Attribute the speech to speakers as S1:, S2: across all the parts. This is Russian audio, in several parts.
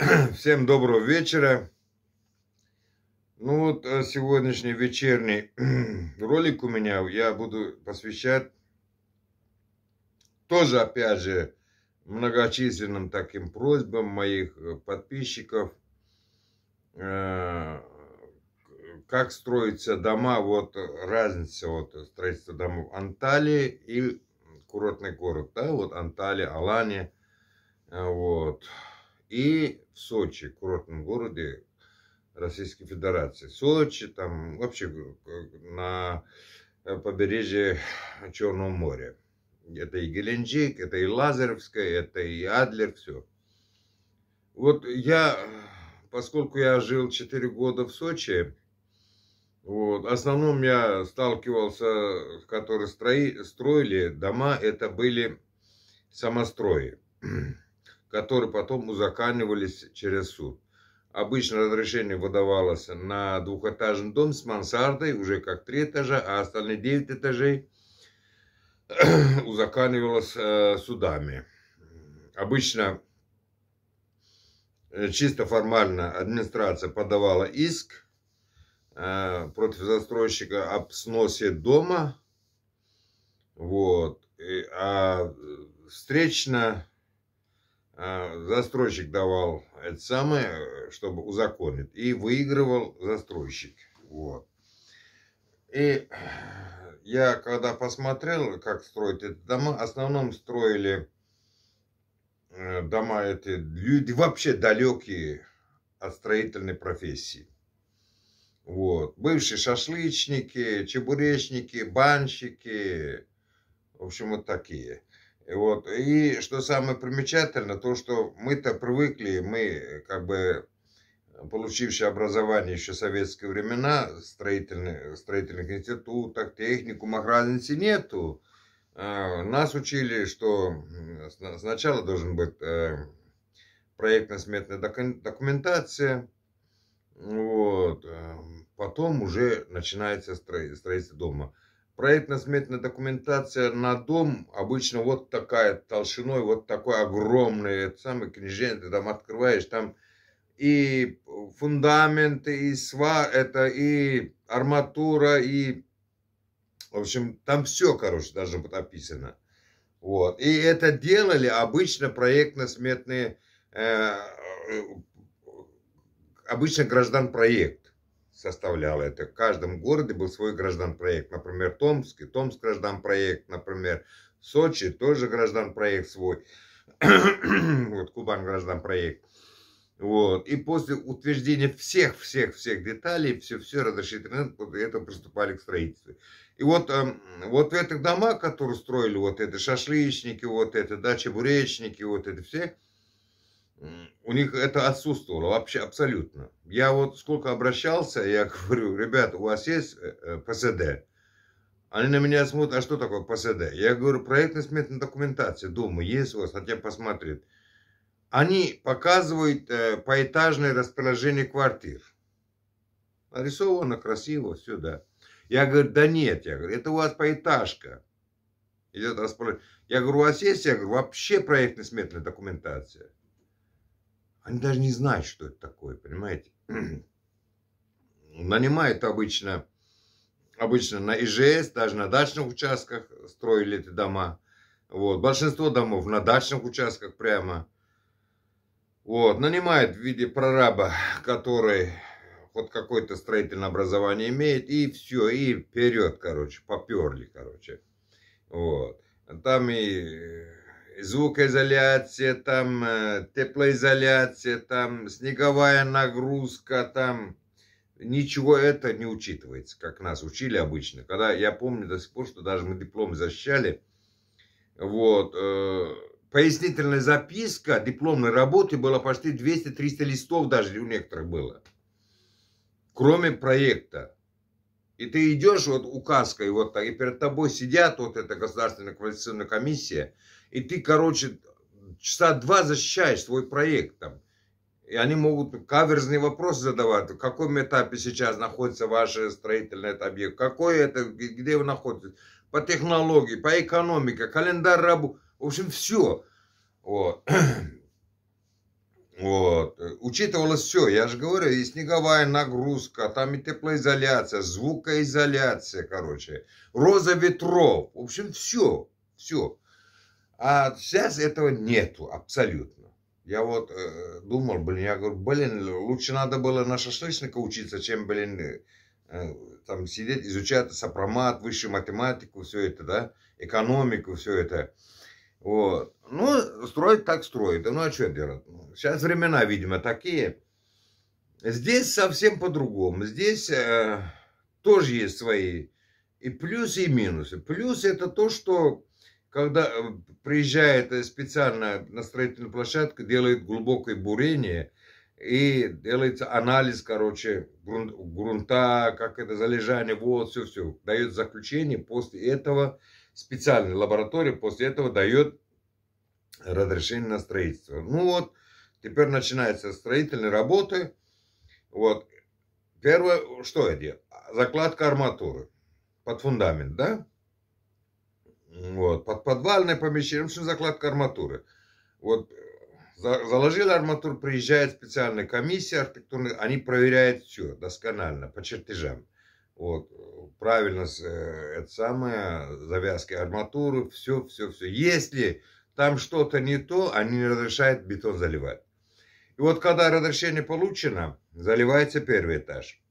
S1: Всем доброго вечера. Ну вот э, сегодняшний вечерний ролик у меня я буду посвящать тоже, опять же, многочисленным таким просьбам моих э, подписчиков, э, как строятся дома, вот разница вот строительства домов Анталии и курортный город, да, вот Анталия, Алания, вот и в Сочи, курортном городе Российской Федерации. Сочи, там вообще э, на э, побережье Черного моря. Это и Геленджик, это и Лазаревская, это и Адлер, все. Вот я, поскольку я жил 4 года в Сочи, вот, в основном я сталкивался, которые строи, строили дома, это были самострои которые потом узаканивались через суд. Обычно разрешение выдавалось на двухэтажный дом с мансардой, уже как три этажа, а остальные девять этажей узаканивалось э, судами. Обычно э, чисто формально администрация подавала иск э, против застройщика об сносе дома. Вот. И, а э, встречно Э, застройщик давал это самое, чтобы узаконить, и выигрывал застройщик. Вот. И я когда посмотрел, как строят эти дома, в основном строили э, дома эти люди вообще далекие от строительной профессии. Вот. Бывшие шашлычники, чебуречники, банщики, в общем, вот такие – вот. И что самое примечательно, то, что мы-то привыкли, мы как бы получившие образование еще в советские времена, строительных, строительных институтах, техникумах, разницы нету. А, нас учили, что сначала должен быть э, проектно-сметная документация, вот, э, потом уже начинается строительство дома проектно-сметная документация на дом обычно вот такая толщиной, вот такой огромный, это самый книжень, ты там открываешь, там и фундаменты, и сва, это и арматура, и, в общем, там все, короче, даже вот описано. Вот. И это делали обычно проектно-сметные, э, э обычно граждан проект составляла это. В каждом городе был свой гражданпроект. Например, Томск и Томск гражданпроект. Например, Сочи тоже гражданпроект свой. вот Кубан гражданпроект. Вот. И после утверждения всех-всех-всех деталей, все-все разрешительно, это приступали к строительству. И вот, эм, вот в этих домах, которые строили, вот это шашлычники, вот это, да, чебуречники, вот это все – у них это отсутствовало вообще абсолютно. Я вот сколько обращался, я говорю, ребят, у вас есть э, э, ПСД? Они на меня смотрят, а что такое ПСД? Я говорю, проектно-сметная документация, думаю, есть у вас, хотя посмотрит Они показывают э, поэтажное расположение квартир. Нарисовано красиво, все, да. Я говорю, да нет, я говорю, это у вас поэтажка. Идет расположение. Я говорю, у вас есть, я говорю, вообще проектно-сметная документация? Они даже не знают, что это такое, понимаете? Нанимают обычно, обычно на ИЖС, даже на дачных участках строили эти дома. Вот. Большинство домов на дачных участках прямо. Вот. Нанимают в виде прораба, который вот какое-то строительное образование имеет, и все, и вперед, короче, поперли, короче. Вот. Там и э, звукоизоляция, там э, теплоизоляция, там снеговая нагрузка, там ничего это не учитывается, как нас учили обычно. Когда я помню до сих пор, что даже мы диплом защищали, вот, э, пояснительная записка дипломной работы была почти 200-300 листов даже у некоторых было, кроме проекта. И ты идешь вот указкой вот так, и перед тобой сидят вот эта государственная квалификационная комиссия, и ты, короче, часа два защищаешь свой проект там. И они могут каверзные вопросы задавать. В каком этапе сейчас находится ваш строительный объект? Какой это, где вы находитесь? По технологии, по экономике, календарь работы. В общем, все. Вот. Вот. Учитывалось все. Я же говорю, и снеговая нагрузка, там и теплоизоляция, звукоизоляция, короче. Роза ветров. В общем, все. Все. А сейчас этого нету абсолютно. Я вот э, думал, блин, я говорю, блин, лучше надо было на шашлычника учиться, чем, блин, э, э там сидеть, изучать сопромат, высшую математику, все это, да, экономику, все это. Вот. Ну, строить так строит. Ну, а что делать? Сейчас ну, времена, видимо, такие. Здесь совсем по-другому. Здесь э, тоже есть свои и плюсы, и минусы. Плюс это то, что когда э, приезжает э, специально на строительную площадку, делает глубокое бурение и делается анализ, короче, грунт, грунта, как это, залежание вот, все-все. Дает заключение, после этого специальная лаборатория, после этого дает разрешение на строительство. Ну вот, теперь начинаются строительные работы. Вот, первое, что я делаю? Закладка арматуры под фундамент, да? Вот. Под подвальное помещение, ну, в общем, закладка арматуры. Вот э, заложили арматуру, приезжает специальная комиссия архитектурная, они проверяют все досконально, по чертежам. Вот, э, правильно э, это самое, завязки арматуры, все, все, все. Если там что-то не то, они не разрешают бетон заливать. И вот когда разрешение получено, заливается первый этаж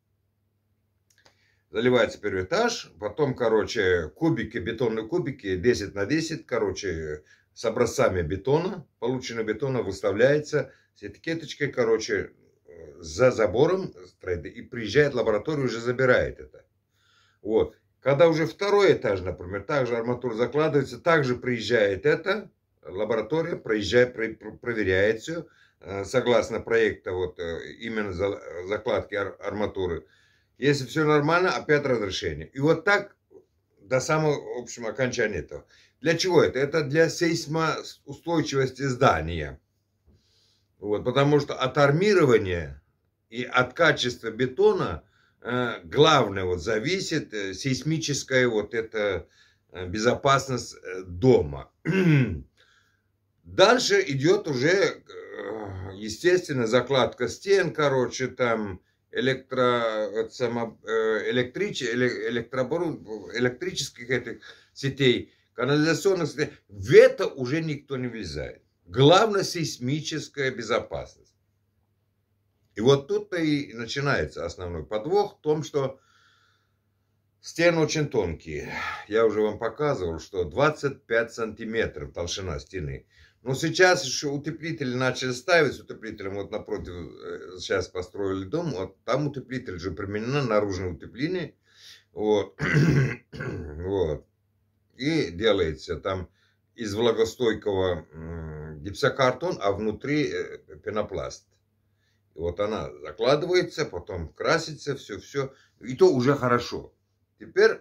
S1: заливается первый этаж, потом, короче, кубики, бетонные кубики, 10 на 10, короче, с образцами бетона, полученного бетона выставляется с этикеточкой, короче, за забором и приезжает в лабораторию, уже забирает это. Вот. Когда уже второй этаж, например, также арматура закладывается, также приезжает это, лаборатория проезжает, про, про, проверяет все, э, согласно проекта вот э, именно э, закладки ар, арматуры. Если все нормально, опять разрешение. И вот так до самого, в общем, окончания этого. Для чего это? Это для сейсмоустойчивости здания. Вот, потому что от армирования и от качества бетона э, главное вот зависит э, сейсмическая вот эта э, безопасность э, дома. Дальше идет уже, э, естественно, закладка стен, короче, там электро, э, само, э, электрич, электроборуд, электрических этих сетей, канализационных сетей, в это уже никто не влезает. Главное сейсмическая безопасность. И вот тут-то и начинается основной подвох в том, что стены очень тонкие. Я уже вам показывал, что 25 сантиметров толщина стены – но сейчас еще утеплитель начали ставить, с утеплителем вот напротив э, сейчас построили дом, вот там утеплитель же применен наружное утепление, вот, вот, и делается там из влагостойкого гипсокартон, а внутри э, пенопласт. вот она закладывается, потом красится, все-все, и то уже хорошо. Теперь,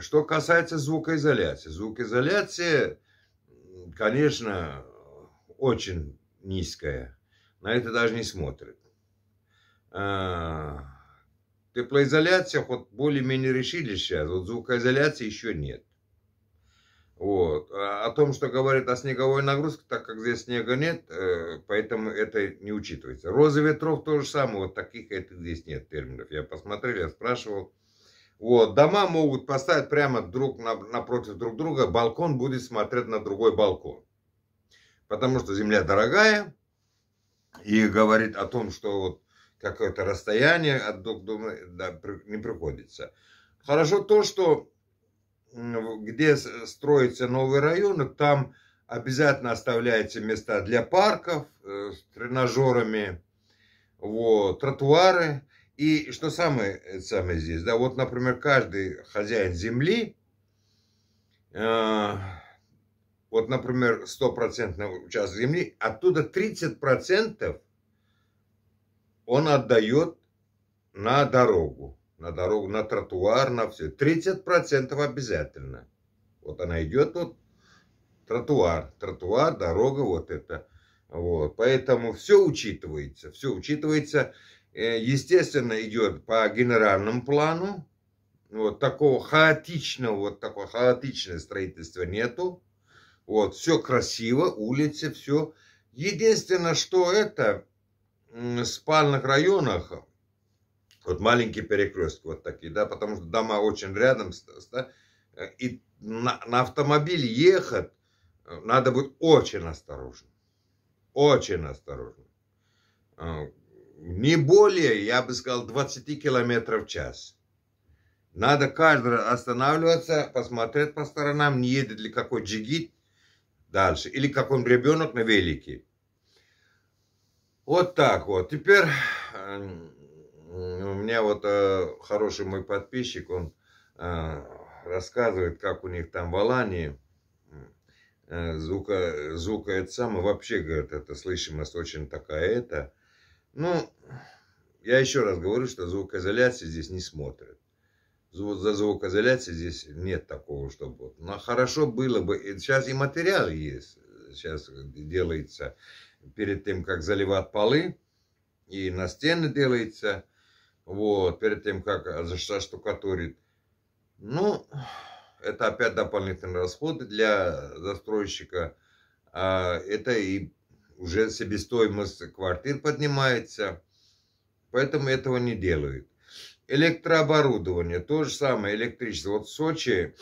S1: что касается звукоизоляции. Звукоизоляция конечно, очень низкая. На это даже не смотрят. А, теплоизоляция вот более-менее решили сейчас, вот звукоизоляции еще нет. Вот. А о том, что говорят о снеговой нагрузке, так как здесь снега нет, э, поэтому это не учитывается. Розы ветров тоже самое, вот таких это здесь нет терминов. Я посмотрел, я спрашивал. Вот, дома могут поставить прямо друг напротив друг друга, балкон будет смотреть на другой балкон. Потому что земля дорогая, и говорит о том, что вот какое-то расстояние от друг да, не приходится. Хорошо то, что где строятся новые районы, там обязательно оставляются места для парков э, с тренажерами, вот, тротуары. И что самое, э, самое здесь, да, вот, например, каждый хозяин земли, э, вот, например, стопроцентный участок земли, оттуда 30% он отдает на дорогу, на дорогу, на тротуар, на все. 30% обязательно. Вот она идет, вот тротуар, тротуар, дорога, вот это. Вот, поэтому все учитывается, все учитывается. Э, естественно, идет по генеральному плану. Вот такого хаотичного, вот такого хаотичного строительства нету. Вот, все красиво, улицы, все. Единственное, что это в спальных районах, вот маленькие перекрестки вот такие, да, потому что дома очень рядом, да, и на, на автомобиль ехать э, надо быть очень осторожным. Очень осторожным а, не более, я бы сказал, 20 километров в час. Надо каждый раз останавливаться, посмотреть по сторонам, не едет ли какой джигит дальше, или какой ребенок на велике. Вот так вот. Теперь э, у меня вот э, хороший мой подписчик, он э, рассказывает, как у них там в Алании э, звука, звука это самое, вообще, говорит, это слышимость очень такая это, ну, я еще раз говорю, что звукоизоляция здесь не смотрят. За звукоизоляцией здесь нет такого, чтобы... Но хорошо было бы... Сейчас и материал есть. Сейчас делается перед тем, как заливать полы. И на стены делается. Вот. Перед тем, как а, заштукатурит. Ну, это опять дополнительные расходы для застройщика. А, это и уже себестоимость квартир поднимается, поэтому этого не делают. Электрооборудование, то же самое, электричество. Вот в Сочи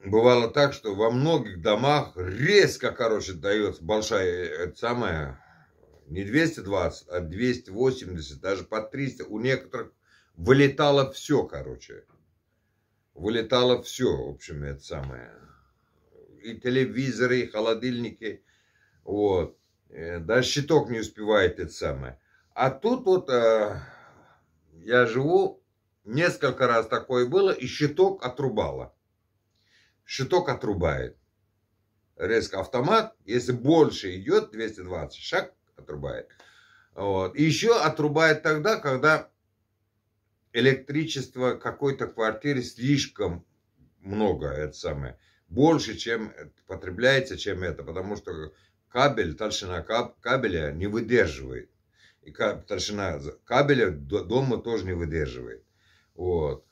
S1: бывало так, что во многих домах резко, короче, дается большая, это самое, не 220, а 280, даже по 300. У некоторых вылетало все, короче. Вылетало все, в общем, это самое и телевизоры, и холодильники. Вот. Э, даже щиток не успевает это самое. А тут вот э, я живу, несколько раз такое было, и щиток отрубало. Щиток отрубает. Резко автомат, если больше идет, 220 шаг отрубает. Вот. И еще отрубает тогда, когда электричество какой-то квартире слишком много, это самое больше, чем потребляется, чем это, потому что кабель, толщина кабеля не выдерживает. И толщина кабеля дома тоже не выдерживает. Вот.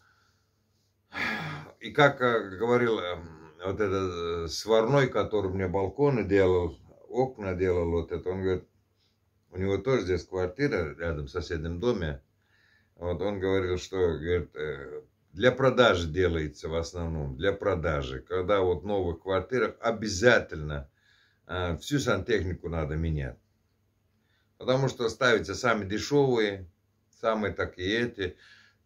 S1: И как э, говорил эм, вот этот э, сварной, который мне балконы делал, окна делал вот это, он говорит, у него тоже здесь квартира рядом в соседнем доме. Вот он говорил, что говорит, э, для продажи делается в основном, для продажи. Когда вот в новых квартирах обязательно э, всю сантехнику надо менять. Потому что ставятся самые дешевые, самые такие эти.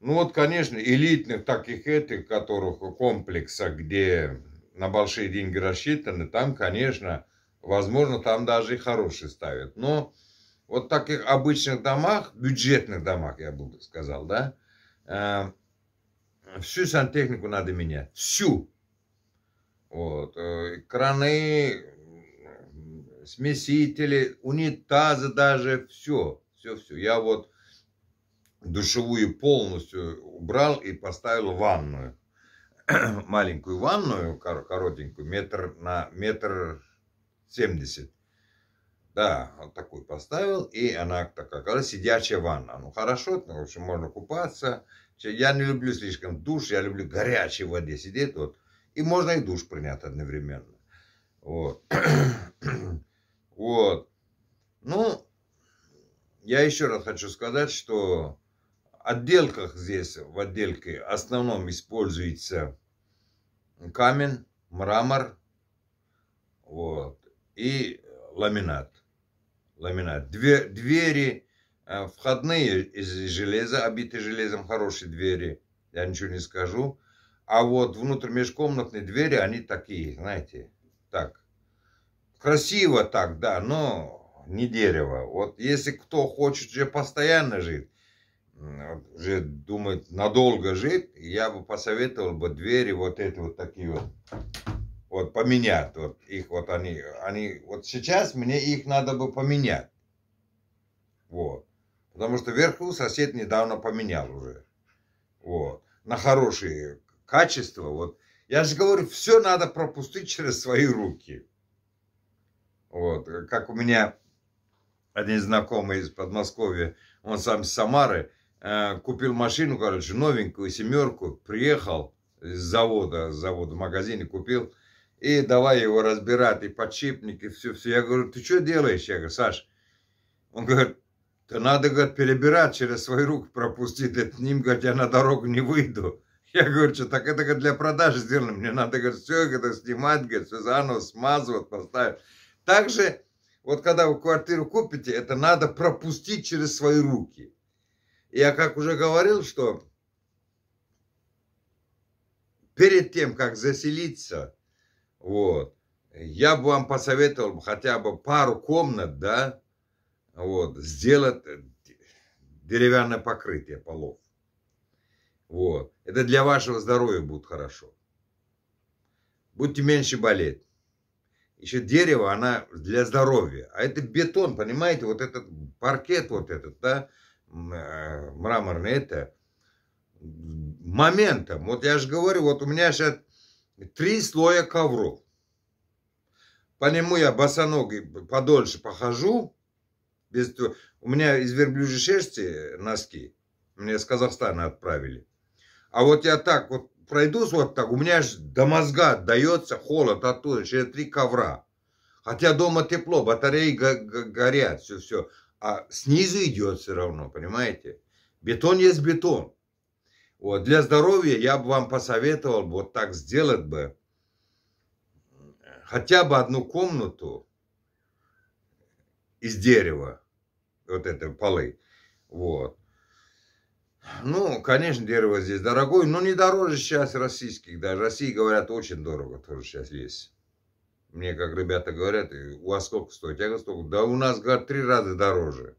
S1: Ну вот, конечно, элитных таких этих, которых комплекса, где на большие деньги рассчитаны, там, конечно, возможно, там даже и хорошие ставят. Но вот в таких обычных домах, бюджетных домах, я бы сказал, да, а, Всю сантехнику надо менять. Всю. Вот. Э, краны, смесители, унитазы даже. Все. Все, все. Я вот душевую полностью убрал и поставил ванную. Маленькую ванную, коротенькую, метр на метр семьдесят. Да, вот такую поставил, и она такая, когда сидячая ванна. Ну, хорошо, ну, в общем, можно купаться, я не люблю слишком душ, я люблю горячей воде сидеть. Вот. И можно и душ принять одновременно. Вот. вот. Ну, я еще раз хочу сказать, что отделках здесь, в отделке, в основном используется камень, мрамор, вот, и ламинат. Ламинат. Две, двери Э, входные из железа, обиты железом, хорошие двери, я ничего не скажу. А вот внутрь межкомнатные двери, они такие, знаете, так. Красиво так, да, но не дерево. Вот если кто хочет же постоянно жить, уже думает надолго жить, я бы посоветовал бы двери вот эти вот такие вот, вот поменять. Вот их вот они, они, вот сейчас мне их надо бы поменять. Вот. Потому что вверху сосед недавно поменял уже. Вот. На хорошие качества. Вот. Я же говорю, все надо пропустить через свои руки. Вот. Как у меня один знакомый из Подмосковья, он сам из Самары, э, купил машину, короче, новенькую, семерку, приехал с завода, с завода, в магазине купил, и давай его разбирать, и подшипники, все, все. Я говорю, ты что делаешь? Я говорю, Саш, он говорит, то надо, говорит, перебирать через свои руки пропустить этот ним, говорит, я на дорогу не выйду. Я говорю, что так это говорит, для продажи сделано, мне надо, говорит, все это снимать, говорит, все заново смазывать, поставить. Также, вот когда вы квартиру купите, это надо пропустить через свои руки. Я как уже говорил, что перед тем, как заселиться, вот, я бы вам посоветовал хотя бы пару комнат, да, вот, сделать э, деревянное покрытие полов. Вот. Это для вашего здоровья будет хорошо. Будете меньше болеть. Еще дерево, она для здоровья. А это бетон, понимаете, вот этот паркет вот этот, да, э, мраморный, это моментом. Вот я же говорю, вот у меня сейчас три слоя ковров. По нему я босоногий подольше похожу, без... У меня из верблюжьей шерсти носки. Мне с Казахстана отправили. А вот я так вот пройдусь вот так, у меня же до мозга дается холод оттуда, через три ковра. Хотя дома тепло, батареи горят, все-все. А снизу идет все равно, понимаете? Бетон есть бетон. Вот. Для здоровья я бы вам посоветовал вот так сделать бы. Э, хотя бы одну комнату из дерева, вот это полы. Вот. Ну, конечно, дерево здесь дорогое, но не дороже сейчас российских. Даже России, говорят, очень дорого тоже сейчас есть. Мне, как ребята говорят, у вас сколько стоит? Я говорю, столько. Да у нас, говорят, три раза дороже.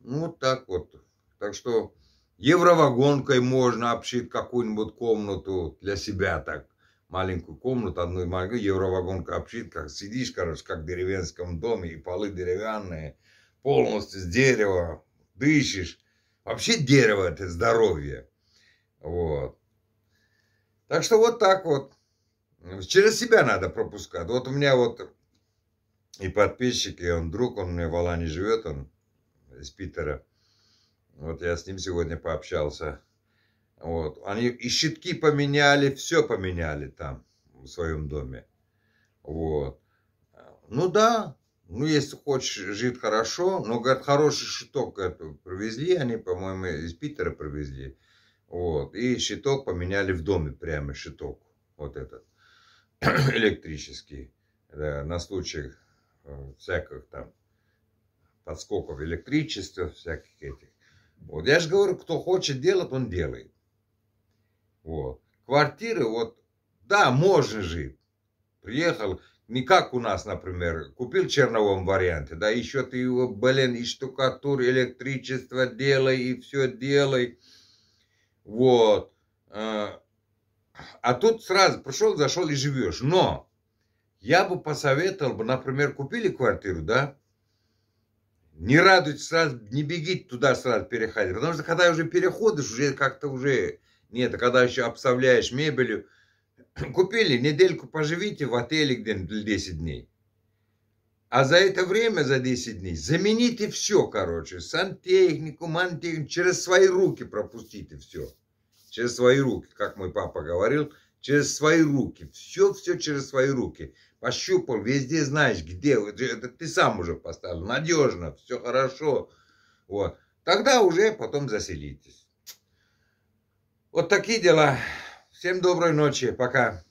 S1: Ну, вот так вот. Так что евровагонкой можно обшить какую-нибудь комнату для себя так маленькую комнату, одну маленькую евровагонка как Сидишь, короче, как в деревенском доме, и полы деревянные, полностью с дерева, дышишь. Вообще дерево – это здоровье. Вот. Так что вот так вот. Через себя надо пропускать. Вот у меня вот и подписчик, и он друг, он у меня в Алане живет, он из Питера. Вот я с ним сегодня пообщался. Вот. Они и щитки поменяли, все поменяли там в своем доме. Вот. Ну да, ну если хочешь жить хорошо, но, говорят, хороший щиток говорят, привезли, они, по-моему, из Питера привезли. Вот. И щиток поменяли в доме прямо, щиток вот этот электрический. Да, на случай э, всяких там подскоков электричества, всяких этих. Вот я же говорю, кто хочет делать, он делает. Вот. Квартиры, вот, да, можно жить. Приехал, не как у нас, например, купил в черновом варианте, да, еще ты его, блин, и штукатур, электричество делай, и все делай. Вот. А, а тут сразу пришел, зашел и живешь. Но я бы посоветовал бы, например, купили квартиру, да, не радуйтесь сразу, не бегите туда сразу переходить. Потому что когда уже переходишь, уже как-то уже нет, а когда еще обставляешь мебелью, купили, недельку поживите в отеле где-нибудь 10 дней. А за это время, за 10 дней, замените все, короче, сантехнику, мантехнику, через свои руки пропустите все. Через свои руки, как мой папа говорил, через свои руки. Все-все через свои руки. Пощупал, везде знаешь, где. Это ты сам уже поставил. Надежно, все хорошо. Вот. Тогда уже потом заселитесь. Вот такие дела. Всем доброй ночи. Пока.